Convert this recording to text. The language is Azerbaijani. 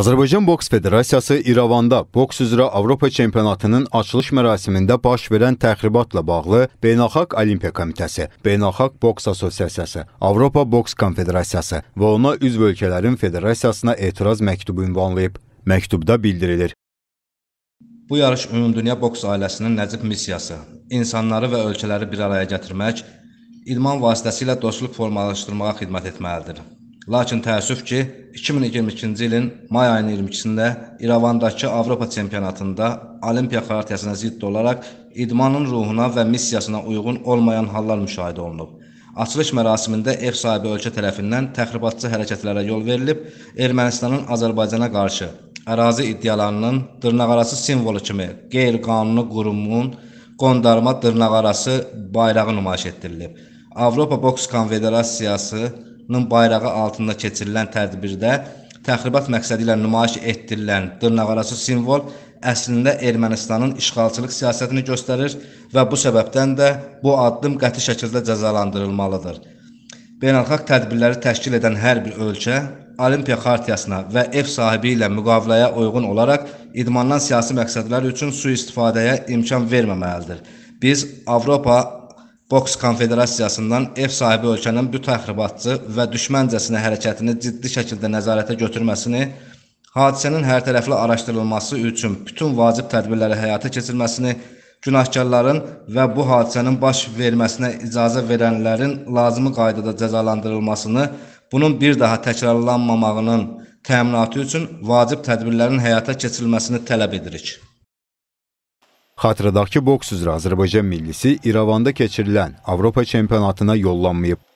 Azərbaycan Boks Federasiyası İrəvanda boks üzrə Avropa çempionatının açılış mərasimində baş verən təxribatla bağlı Beynəlxalq Olimpiya Komitəsi, Beynəlxalq Boks Assosiasiyası, Avropa Boks Konfederasiyası və ona üzv ölkələrin federasiyasına etiraz məktubu ünvanlayıb. Məktubda bildirilir: Bu yarış ümumdünya boks ailəsinin nəcib missiyası, insanları və ölkələri bir araya gətirmək, idman vasitəsilə dostluq formalaşdırmağa xidmət etməlidir. Lakin təəssüf ki, 2022-ci ilin may ayının 22-də İrəvandakı Avropa çempionatında Olimpiya xəritəsinə zidd olaraq idmanın ruhuna və missiyasına uyğun olmayan hallar müşahidə olunub. Açılış mərasimində ev sahibi ölkə tərəfindən təxribatçı hərəkətlərə yol verilib, Ermənistanın Azərbaycana qarşı ərazi iddialarının dırnaqarası simvolu kimi qeyri-qanuni qurumun qondarma dırnaqarası bayrağı nümayiş etdirilib. Avropa Boks Konfederasiyası Respublikasının bayrağı altında keçirilən tədbirdə təxribat məqsədi ilə nümayiş etdirilən dırnaqarası simvol əslində Ermənistanın işğalçılıq siyasətini göstərir və bu səbəbdən də bu addım qəti şəkildə cəzalandırılmalıdır. Beynəlxalq tədbirləri təşkil edən hər bir ölkə Olimpiya xartiyasına və ev sahibi ilə müqaviləyə uyğun olaraq idmandan siyasi məqsədlər üçün sui-istifadəyə imkan verməməlidir. Biz Avropa Boks Konfederasiyasından ev sahibi ölkənin bu təxribatçı və düşməncəsinə hərəkətini ciddi şəkildə nəzarətə götürməsini, hadisənin hərtərəfli araşdırılması üçün bütün vacib tədbirləri həyata keçirməsini, günahkarların və bu hadisənin baş verməsinə icazə verənlərin lazımi qaydada cəzalandırılmasını, bunun bir daha təkrarlanmamağının təminatı üçün vacib tədbirlərin həyata keçirilməsini tələb edirik. Xatırladaq ki, boks üzrə Azərbaycan millisi İrəvanda keçirilən Avropa çempionatına yollanmayıb.